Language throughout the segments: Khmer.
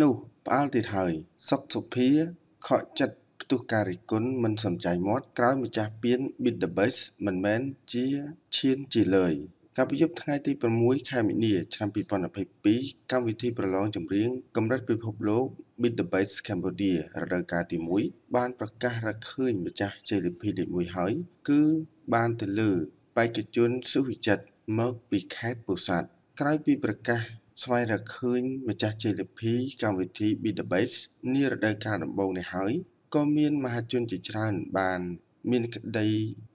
នោះផ្អើលទៀតហើយសុកសុភាខកចិត្តផ្ទុះការិគុណមិនសំចៃមាត់ក្រោយម្ចាស់ពៀន Beat the Bass មិនមែនជាឈានជាលើយកាលពីយប់ថ្ងៃទី6ខែមីនាឆ្នាំ2022កម្មវិធីប្រឡងចម្រៀងកម្រិតពិភពលោក Beat the Bass Cambodia រដូវកាលទី1បានប្រកាសរកឃើញម្ចាស់ជ័យលាភីលេខ1ហើយគឺបានទៅលើបេក្ខជនសុវិចិត្តមកពីខេត្តពោធិ៍សាត់ក្រោយពីប្រកាសស្វែងរកឃើញម្ចាស់ជលភីកម្មវិធី Beat the Bass នារដូវកាលដំបូងនេះហើយក៏មានមហាជនជាច្រើនបាន មានក្តី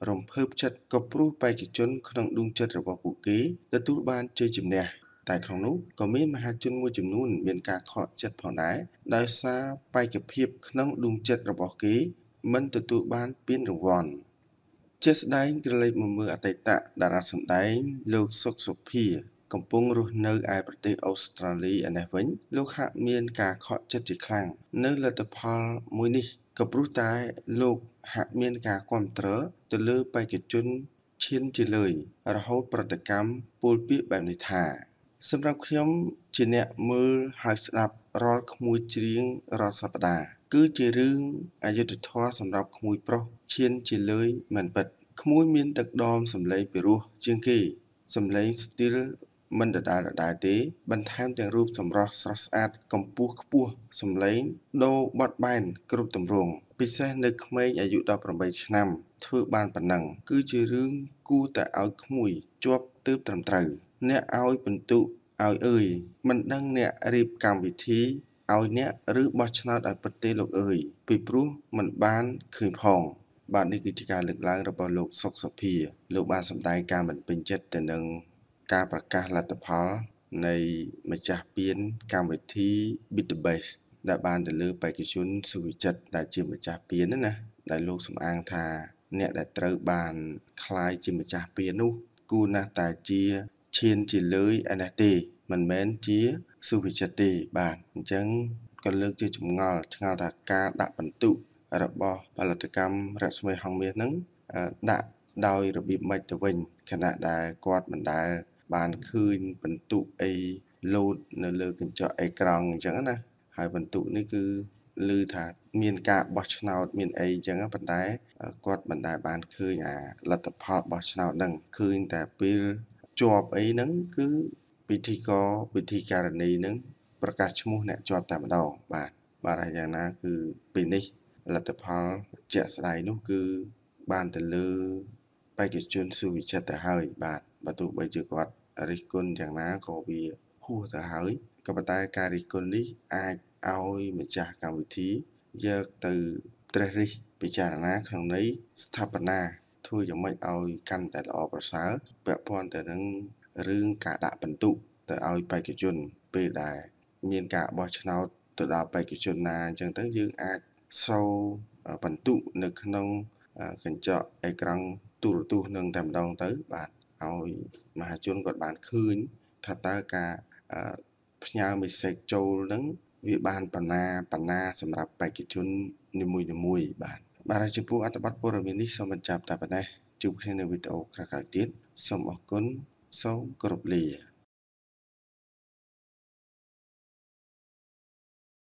រំភើបចិត្តក៏ព្រោះបេក្ខជនក្នុងដួងចិត្តរបស់ពួកគេទទួលបានជ័យជំនះតែក្នុងនោះក៏មានមហាជនមួយចំនួនមានការខកចិត្តផងដែរដោយសារបេក្ខភាព ក្នុងដួងចិត្តរបស់គេ មិនទទួលបានពានរង្វាន់ជាស្ដែងក្រឡេកមកមើលអតីតតារាសម្ដែងលោកសុកសុភាកំពុងរស់នៅឯប្រទេសអូស្ត្រាលីឯនេះវិញលោកហាក់មានការខកចិត្តជាខ្លាំងនៅលទ្ធផលមួយនេះក៏ព្រោះតែលោកហាក់មានការគ្រប់គ្រងទៅលើបេក្ខជនឈានជាលើយរហូត ប្រតិកម្មពលពាកបែបនេះថា សម្រាប់ខ្ញុំជាអ្នកមើលហើយស្ដាប់រាល់ក្មួយច្រៀងរាល់សប្ដាហ៍គឺជារឿងអយុត្តិធម៌សម្រាប់ក្មួយប្រុសឈានជាលើយមិនពិតក្មួយមានទឹកដមសម្លេងពិរោះជាងគេសម្លេងស្ទីលមិនដដែលដដែលទេបន្ថែមទាំងរូបសម្រស់ស្រស់ស្អាតកម្ពស់ខ្ពស់សម្លេងដូរបត់បែនគ្រប់ទម្រង់ពិសេសនៅក្មេងអាយុ18ឆ្នាំធ្វើបានប៉ុណ្ណឹងគឺជារឿងគូតែឲ្យក្មួយជាប់ទើបត្រឹមត្រូវ អ្នកឲ្យបន្ទុឲ្យអើយមិនដឹងអ្នករៀបកម្មវិធីឲ្យអ្នកឬបោះឆ្នោតឲ្យប្រទេសលោកអើយ ពីព្រោះมันបានឃើញផង បាទនេះគឺជាការលើកឡើងរបស់លោកសុកសុភាលោកបានសម្ដែងការមិនពេញចិត្តទៅនឹងការប្រកាសលទ្ធផលនៃម្ចាស់ពានកម្មវិធី Bitabase ដែលបានទៅលើបេក្ខជនសុវិចិត្តដែលជាម្ចាស់ពានណាដែលលោកសំអាងថា អ្នកដែលត្រូវបានคล้ายជាម្ចាស់ពាននោះគូណាស់តែជាឈានជាលើយអីណាទេមិនមែនជាសុវិចិត្តទេ បាទអញ្ចឹងក៏លើក ជាចម្ងល់ឆ្ងល់ថាការដាក់បន្ទុករបស់ផលិតកម្មរស្មីហងមាសហ្នឹងដាក់ដោយរបៀបម៉េចទៅវិញខណៈដែលគាត់មិនដែលបានឃើញបន្ទុកអីលោតនៅលើកញ្ចក់អេក្រង់អញ្ចឹងណាហើយបន្ទុកនេះគឺឮថាមានការបោះឆ្នោតមានអីអញ្ចឹងប៉ុន្តែគាត់មិនដែលបានឃើញអាលទ្ធផលបោះឆ្នោតហ្នឹងឃើញតែពេលជាប់អីហ្នឹងគឺពិធីករពិធីការនីហ្នឹងប្រកាសឈ្មោះអ្នកជាប់តែម្ដងបាទបាទហើយយ៉ាងណាគឺពេលនេះលទ្ធផលជាក់ស្ដែងនោះគឺបានទៅលើបេក្ខជនសុវិចិត្តទៅហើយ បាទបើទោះបីជាគាត់រិះគន់យ៉ាងណាក៏វាហួសទៅហើយក៏ប៉ុន្តែការរិះគន់នេះអាចឲ្យម្ចាស់កម្មវិធីយកទៅត្រេះរិះពិចារណាក្នុងន័យស្ថាបនាធ្វើយ៉ាងម៉េចឲ្យកាន់តែល្អប្រសើរពាក់ព័ន្ធទៅនឹងរឿងការដាក់បន្ទុកទៅឲ្យបេក្ខជនពេលដែលមានការបោះឆ្នោតទៅដល់បេក្ខជនណាអញ្ចឹងទៅយើងអាចសូបន្ទុកនៅក្នុងកញ្ចក់អេក្រង់ទូរទស្សន៍នឹងតែម្ដងទៅ បាទឲ្យមហាជនគាត់បានឃើញថាតើការផ្ញើ message ចូលនឹងវាបានបណ្ណាបណ្ណាសម្រាប់បេក្ខជននីមួយៗបាទបាទចំពោះអត្ថបទព័ត៌មាននេះសូមបញ្ចប់តែប៉ុណ្ណេះជួបគ្នានៅវីដេអូក្រោយៗទៀតសូមអរគុណសូមគោរពលា